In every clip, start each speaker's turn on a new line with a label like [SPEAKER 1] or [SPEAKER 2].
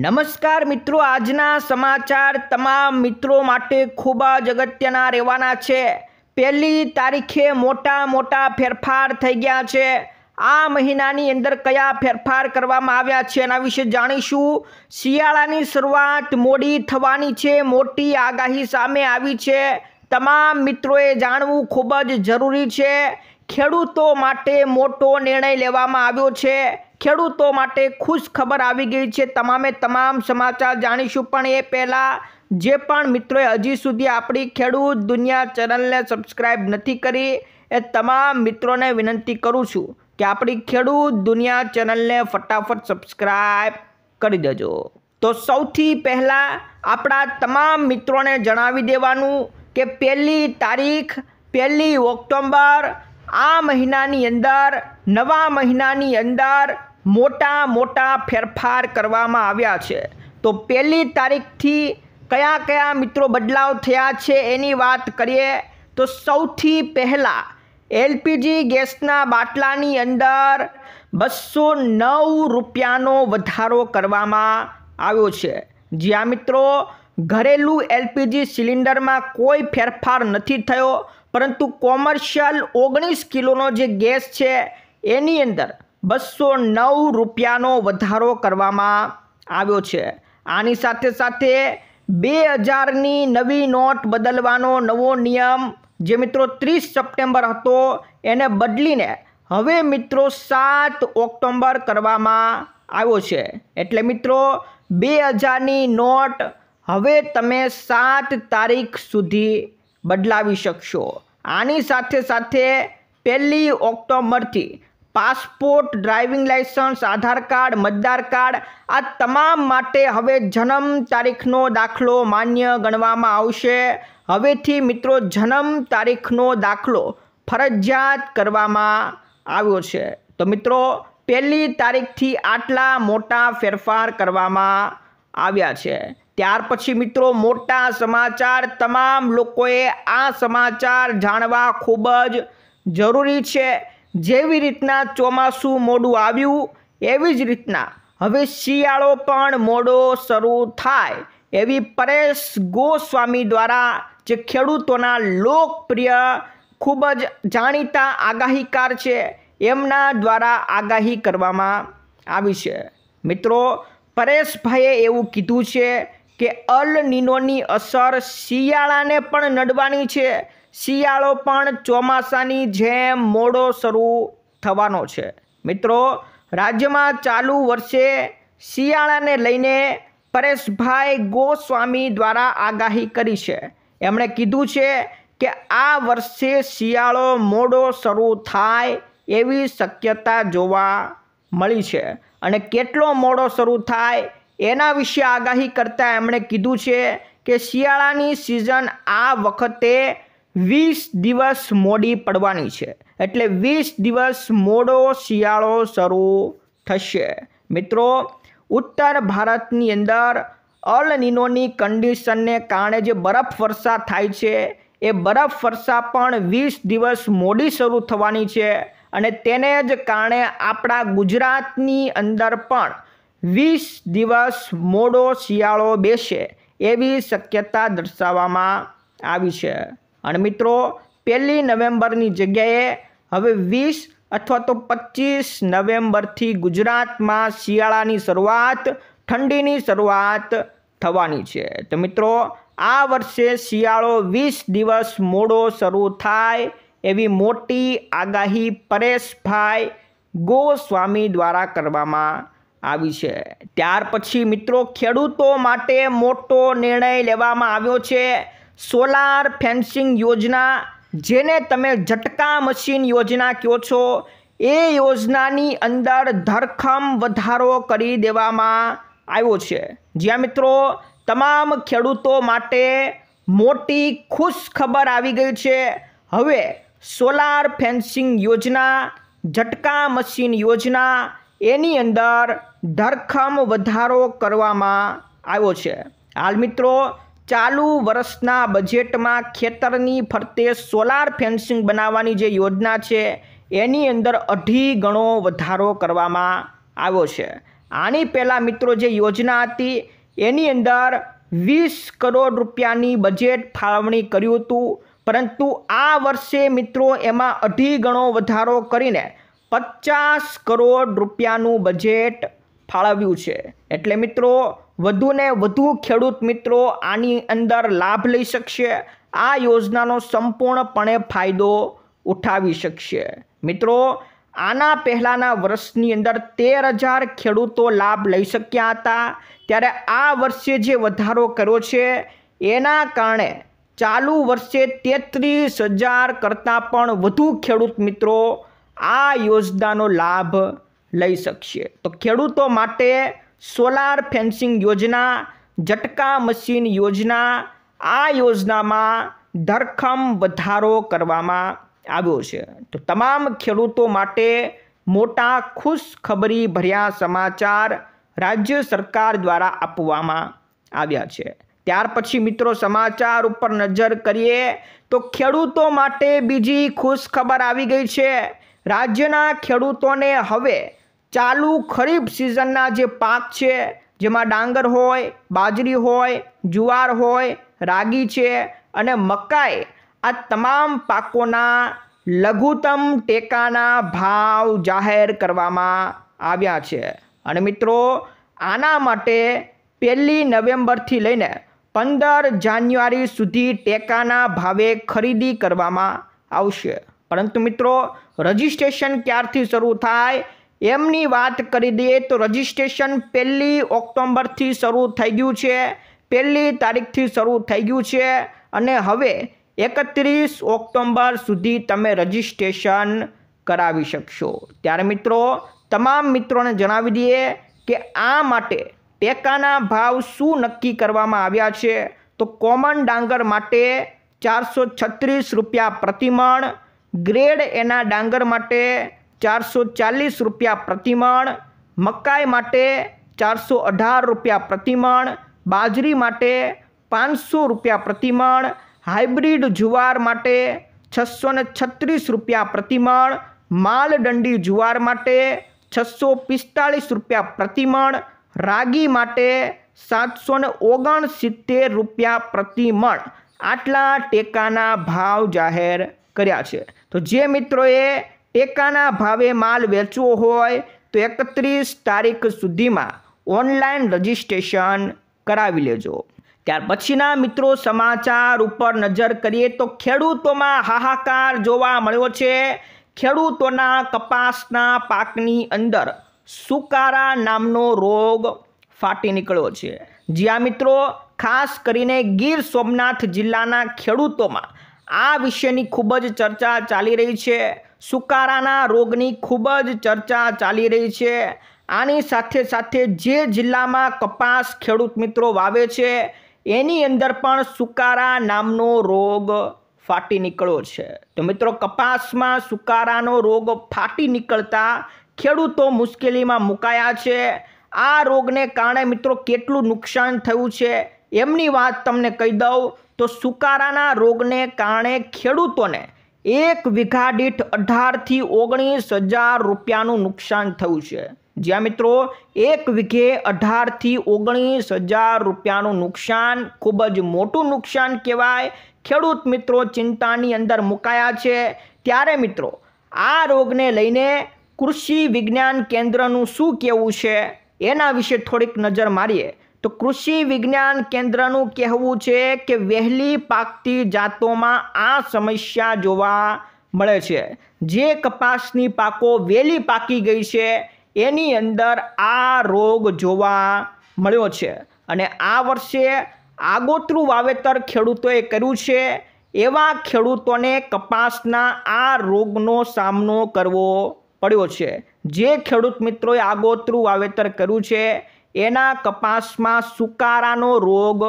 [SPEAKER 1] નમસ્કાર મિત્રો આજના સમાચાર તમામ મિત્રો માટે ખૂબ જ અગત્યના રહેવાના છે પહેલી તારીખે મોટા મોટા ફેરફાર થઈ ગયા છે આ મહિનાની અંદર કયા ફેરફાર કરવામાં આવ્યા છે એના વિશે જાણીશું શિયાળાની શરૂઆત મોડી થવાની છે મોટી આગાહી સામે આવી છે તમામ મિત્રોએ જાણવું ખૂબ જ જરૂરી છે ખેડૂતો માટે મોટો નિર્ણય લેવામાં આવ્યો છે ખેડૂતો માટે ખુશ ખબર આવી ગઈ છે તમામે તમામ સમાચાર જાણીશું પણ એ પહેલાં જે પણ મિત્રોએ હજી સુધી આપણી ખેડૂત દુનિયા ચેનલને સબસ્ક્રાઈબ નથી કરી એ તમામ મિત્રોને વિનંતી કરું છું કે આપણી ખેડૂત દુનિયા ચેનલને ફટાફટ સબસ્ક્રાઈબ કરી દેજો તો સૌથી પહેલાં આપણા તમામ મિત્રોને જણાવી દેવાનું કે પહેલી તારીખ પહેલી ઓક્ટોમ્બર આ મહિનાની અંદર નવા મહિનાની અંદર મોટા મોટા ફેરફાર કરવામાં આવ્યા છે તો પહેલી તારીખથી કયા કયા મિત્રો બદલાવ થયા છે એની વાત કરીએ તો સૌથી પહેલાં એલપીજી ગેસના બાટલાની અંદર બસો નવ રૂપિયાનો વધારો કરવામાં આવ્યો છે જ્યાં મિત્રો ઘરેલું એલપીજી સિલિન્ડરમાં કોઈ ફેરફાર નથી થયો પરંતુ કોમર્શિયલ ઓગણીસ કિલોનો જે ગેસ છે એની અંદર બસો નવ રૂપિયાનો વધારો કરવામાં આવ્યો છે આની સાથે સાથે બે હજારની નવી નોટ બદલવાનો નવો નિયમ જે મિત્રો ત્રીસ સપ્ટેમ્બર હતો એને બદલીને હવે મિત્રો સાત ઓક્ટોમ્બર કરવામાં આવ્યો છે એટલે મિત્રો બે હજારની નોટ હવે તમે સાત તારીખ સુધી બદલાવી શકશો આની સાથે સાથે પહેલી ઓક્ટોમ્બરથી passport driving licence Aadhaar card મતદાર કાર્ડ આ તમામ માટે હવે જન્મ તારીખનો દાખલો માન્ય ગણવામાં આવશે હવેથી મિત્રો જન્મ તારીખનો દાખલો ફરજિયાત કરવામાં આવ્યો છે તો મિત્રો પહેલી તારીખથી આટલા મોટા ફેરફાર કરવામાં આવ્યા છે ત્યાર પછી મિત્રો મોટા સમાચાર તમામ લોકોએ આ સમાચાર જાણવા ખૂબ જ જરૂરી છે જેવી રીતના ચોમાસું મોડું આવ્યું એવી જ રીતના હવે શિયાળો પણ મોડો શરૂ થાય એવી પરેશ ગોસ્વામી દ્વારા જે ખેડૂતોના લોકપ્રિય ખૂબ જ જાણીતા આગાહીકાર છે એમના દ્વારા આગાહી કરવામાં આવી છે મિત્રો પરેશભાઈએ એવું કીધું છે કે અલ નિનોની અસર શિયાળાને પણ નડવાની છે શિયાળો પણ ચોમાસાની જેમ મોડો શરૂ થવાનો છે મિત્રો રાજ્યમાં ચાલુ વર્ષે શિયાળાને લઈને પરેશભાઈ ગોસ્વામી દ્વારા આગાહી કરી છે એમણે કીધું છે કે આ વર્ષે શિયાળો મોડો શરૂ થાય એવી શક્યતા જોવા મળી છે અને કેટલો મોડો શરૂ થાય એના વિશે આગાહી કરતાં એમણે કીધું છે કે શિયાળાની સિઝન આ વખતે વીસ દિવસ મોડી પડવાની છે એટલે વીસ દિવસ મોડો શિયાળો શરૂ થશે મિત્રો ઉત્તર ભારતની અંદર અલ નિનોની કન્ડિશનને કારણે જે બરફ વર્ષા થાય છે એ બરફ વર્ષા પણ વીસ દિવસ મોડી શરૂ થવાની છે અને તેને જ કારણે આપણા ગુજરાતની અંદર પણ વીસ દિવસ મોડો શિયાળો બેસે એવી શક્યતા દર્શાવવામાં આવી છે અને મિત્રો પહેલી નવેમ્બરની જગ્યાએ હવે વીસ અથવા તો પચીસ નવેમ્બરથી ગુજરાતમાં શિયાળાની શરૂઆત ઠંડીની શરૂઆત થવાની છે તો મિત્રો આ વર્ષે શિયાળો વીસ દિવસ મોડો શરૂ થાય એવી મોટી આગાહી પરેશભાઈ ગોસ્વામી દ્વારા કરવામાં આવી છે ત્યાર પછી મિત્રો ખેડૂતો માટે મોટો નિર્ણય લેવામાં આવ્યો છે સોલાર ફેન્સિંગ યોજના જેને તમે ઝટકા મશીન યોજના કહો છો એ યોજનાની અંદર ધરખમ વધારો કરી દેવામાં આવ્યો છે જ્યાં મિત્રો તમામ ખેડૂતો માટે મોટી ખુશ ખબર આવી ગઈ છે હવે સોલાર ફેન્સિંગ યોજના ઝટકા મશીન યોજના એની અંદર ધરખમ વધારો કરવામાં આવ્યો છે હાલ મિત્રો ચાલુ વર્ષના બજેટમાં ખેતરની ફરતે સોલાર ફેન્સિંગ બનાવવાની જે યોજના છે એની અંદર અઢી ગણો વધારો કરવામાં આવ્યો છે આની પહેલાં મિત્રો જે યોજના હતી એની અંદર વીસ કરોડ રૂપિયાની બજેટ ફાળવણી કર્યું હતું પરંતુ આ વર્ષે મિત્રો એમાં અઢી ગણો વધારો કરીને પચાસ કરોડ રૂપિયાનું બજેટ ફાળવ્યું છે એટલે મિત્રો વધુને વધુ ખેડૂત મિત્રો આની અંદર લાભ લઈ શકશે આ યોજનાનો સંપૂર્ણપણે ફાયદો ઉઠાવી શકશે મિત્રો આના પહેલાંના વર્ષની અંદર તેર હજાર ખેડૂતો લાભ લઈ શક્યા હતા ત્યારે આ વર્ષે જે વધારો કર્યો છે એના કારણે ચાલુ વર્ષે તેત્રીસ હજાર કરતાં પણ વધુ ખેડૂત મિત્રો આ યોજનાનો લાભ લઈ શકશે તો ખેડૂતો માટે સોલાર ફેન્સિંગ યોજના ઝટકા મશીન યોજના આ યોજનામાં ધરખમ વધારો કરવામાં આવ્યો છે તો તમામ ખેડૂતો માટે મોટા ખુશખબરી ભર્યા સમાચાર રાજ્ય સરકાર દ્વારા આપવામાં આવ્યા છે ત્યાર પછી મિત્રો સમાચાર ઉપર નજર કરીએ તો ખેડૂતો માટે બીજી ખુશ ખબર આવી ગઈ છે રાજ્યના ખેડૂતોને હવે ચાલુ ખરીફ સિઝનના જે પાક છે જેમાં ડાંગર હોય બાજરી હોય જુવાર હોય રાગી છે અને મકાઈ આ તમામ પાકોના લઘુત્તમ ટેકાના ભાવ જાહેર કરવામાં આવ્યા છે અને મિત્રો આના માટે પહેલી નવેમ્બરથી લઈને પંદર જાન્યુઆરી સુધી ટેકાના ભાવે ખરીદી કરવામાં આવશે પરંતુ મિત્રો રજિસ્ટ્રેશન ક્યારથી શરૂ થાય એમની વાત કરી દઈએ તો રજિસ્ટ્રેશન પહેલી ઓક્ટોબરથી શરૂ થઈ ગયું છે પહેલી તારીખથી શરૂ થઈ ગયું છે અને હવે એકત્રીસ ઓક્ટોમ્બર સુધી તમે રજિસ્ટ્રેશન કરાવી શકશો ત્યારે મિત્રો તમામ મિત્રોને જણાવી દઈએ કે આ માટે ટેકાના ભાવ શું નક્કી કરવામાં આવ્યા છે તો કોમન ડાંગર માટે ચારસો છત્રીસ રૂપિયા પ્રતિમણ ગ્રેડ એના ડાંગર માટે ચારસો ચાલીસ રૂપિયા પ્રતિમણ મકાઈ માટે ચારસો અઢાર રૂપિયા પ્રતિમણ બાજરી માટે પાંચસો રૂપિયા પ્રતિમણ હાઇબ્રિડ જુવાર માટે છસો ને છત્રીસ રૂપિયા પ્રતિમણ માલદંડી જુવાર માટે છસો પિસ્તાળીસ રૂપિયા પ્રતિમણ રાગી માટે સાતસો ને ઓગણસિત્તેર રૂપિયા પ્રતિમણ આટલા ટેકાના ભાવ જાહેર કર્યા છે તો જે મિત્રોએ ટેકાના ભાવે માલ વેચવો હોય તો એકત્રીસ તારીખ સુધીમાં ઓનલાઈન રજિસ્ટ્રેશન કરાવી લેજો ત્યાર પછીના મિત્રો સમાચાર ઉપર નજર કરીએ તો ખેડૂતોમાં હાહાકાર જોવા મળ્યો છે ખેડૂતોના કપાસના પાકની અંદર સુકારા નામનો રોગ ફાટી નીકળ્યો છે જ્યાં મિત્રો ખાસ કરીને ગીર સોમનાથ જિલ્લાના ખેડૂતોમાં આ વિષયની ખૂબ જ ચર્ચા ચાલી રહી છે સુકારાના રોગની ખૂબ જ ચર્ચા ચાલી રહી છે આની સાથે સાથે જે જિલ્લામાં કપાસ ખેડૂત મિત્રો વાવે છે એની અંદર પણ સુકારા નામનો રોગ ફાટી નીકળ્યો છે તો મિત્રો કપાસમાં સુકારાનો રોગ ફાટી નીકળતા ખેડૂતો મુશ્કેલીમાં મુકાયા છે આ રોગને કારણે મિત્રો કેટલું નુકસાન થયું છે એમની વાત તમને કહી દઉં તો સુકારાના રોગને કારણે ખેડૂતોને એક વીઘા દીઠ અઢારથી ઓગણીસ હજાર રૂપિયાનું નુકસાન થયું છે જ્યાં મિત્રો એક વીઘે અઢારથી ઓગણીસ હજાર રૂપિયાનું નુકસાન ખૂબ જ મોટું નુકસાન કહેવાય ખેડૂત મિત્રો ચિંતાની અંદર મુકાયા છે ત્યારે મિત્રો આ રોગને લઈને કૃષિ વિજ્ઞાન કેન્દ્રનું શું કહેવું છે એના વિશે થોડીક નજર મારીએ તો કૃષિ વિજ્ઞાન કેન્દ્રનું કહેવું છે કે વહેલી પાકતી જાતોમાં આ સમસ્યા જોવા મળે છે જે કપાસની પાકો વહેલી પાકી ગઈ છે એની અંદર આ રોગ જોવા મળ્યો છે અને આ વર્ષે આગોતરું વાવેતર ખેડૂતોએ કર્યું છે એવા ખેડૂતોને કપાસના આ રોગનો સામનો કરવો પડ્યો છે જે ખેડૂત મિત્રોએ આગોતરું વાવેતર કર્યું છે એના કપાસમાં સુકારાનો રોગ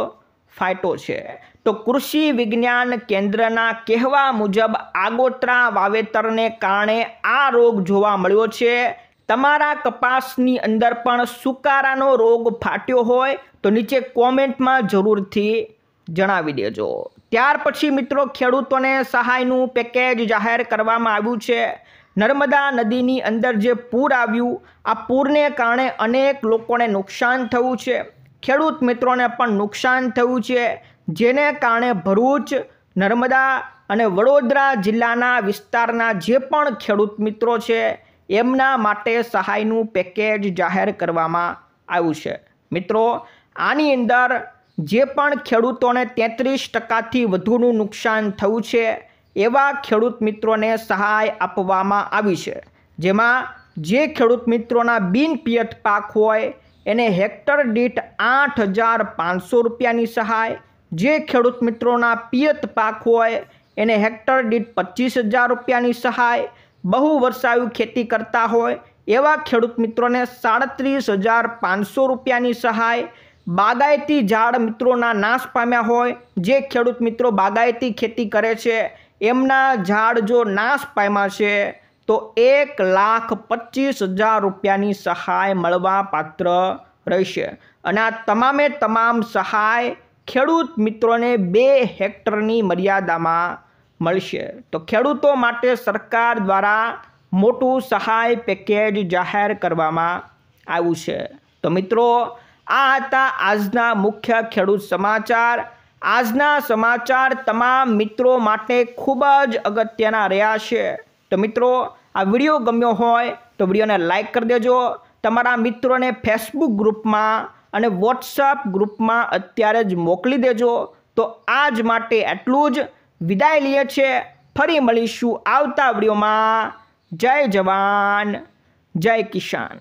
[SPEAKER 1] ફાટ્યો છે તો કૃષિ વિજ્ઞાન કેન્દ્રના કહેવા મુજબ આગોતરા વાવેતરને કારણે આ રોગ જોવા મળ્યો છે તમારા કપાસની અંદર પણ સુકારાનો રોગ ફાટ્યો હોય તો નીચે કોમેન્ટમાં જરૂરથી જણાવી દેજો ત્યાર પછી મિત્રો ખેડૂતોને સહાયનું પેકેજ જાહેર કરવામાં આવ્યું છે નર્મદા નદીની અંદર જે પૂર આવ્યું આ પૂરને કારણે અનેક લોકોને નુકસાન થયું છે ખેડૂત મિત્રોને પણ નુકસાન થયું છે જેને કારણે ભરૂચ નર્મદા અને વડોદરા જિલ્લાના વિસ્તારના જે પણ ખેડૂત મિત્રો છે એમના માટે સહાયનું પેકેજ જાહેર કરવામાં આવ્યું છે મિત્રો આની અંદર જે પણ ખેડૂતોને તેત્રીસ ટકાથી વધુનું નુકસાન થયું છે એવા ખેડૂત મિત્રોને સહાય આપવામાં આવી છે જેમાં જે ખેડૂત મિત્રોના બિનપિયત પાક હોય એને હેક્ટર દીઠ આઠ હજાર પાંચસો રૂપિયાની સહાય જે ખેડૂત મિત્રોના પિયત પાક હોય એને હેક્ટર દીઠ પચીસ હજાર રૂપિયાની સહાય બહુ વર્ષાયુ ખેતી કરતા હોય એવા ખેડૂત મિત્રોને સાડત્રીસ હજાર પાંચસો રૂપિયાની સહાય બાગાયતી ઝાડ મિત્રોના નાશ પામ્યા હોય જે ખેડૂત મિત્રો બાગાયતી ખેતી કરે છે એમના ઝાડ જો નાશ પામ્યા છે તો એક લાખ પચીસ હજાર રૂપિયાની સહાય મળવા પાત્ર રહેશે અને આ તમામે તમામ સહાય ખેડૂત મિત્રોને બે હેક્ટરની મર્યાદામાં મળશે તો ખેડૂતો માટે સરકાર દ્વારા મોટું સહાય પેકેજ જાહેર કરવામાં આવ્યું છે તો મિત્રો આ હતા આજના મુખ્ય ખેડૂત સમાચાર આજના સમાચાર તમામ મિત્રો માટે ખૂબ જ અગત્યના રહ્યા છે તો મિત્રો આ વિડીયો ગમ્યો હોય તો વિડીયોને લાઇક કરી દેજો તમારા મિત્રોને ફેસબુક ગ્રુપમાં અને વોટ્સઅપ ગ્રુપમાં અત્યારે જ મોકલી દેજો તો આજ માટે એટલું જ વિદાય લઈએ છે ફરી મળીશું આવતા વિડીયોમાં જય જવાન જય કિસાન